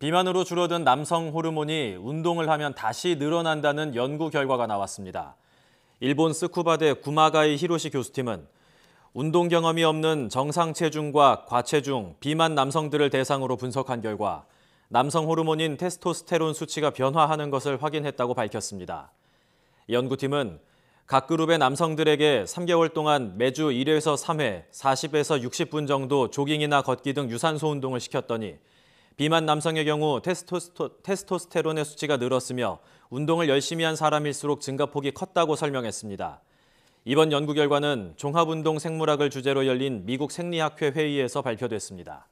비만으로 줄어든 남성 호르몬이 운동을 하면 다시 늘어난다는 연구 결과가 나왔습니다. 일본 스쿠바대 구마가이 히로시 교수팀은 운동 경험이 없는 정상 체중과 과체중, 비만 남성들을 대상으로 분석한 결과 남성 호르몬인 테스토스테론 수치가 변화하는 것을 확인했다고 밝혔습니다. 연구팀은 각 그룹의 남성들에게 3개월 동안 매주 1에서 3회, 40에서 60분 정도 조깅이나 걷기 등 유산소 운동을 시켰더니 비만 남성의 경우 테스토스토, 테스토스테론의 수치가 늘었으며 운동을 열심히 한 사람일수록 증가폭이 컸다고 설명했습니다. 이번 연구 결과는 종합운동 생물학을 주제로 열린 미국 생리학회 회의에서 발표됐습니다.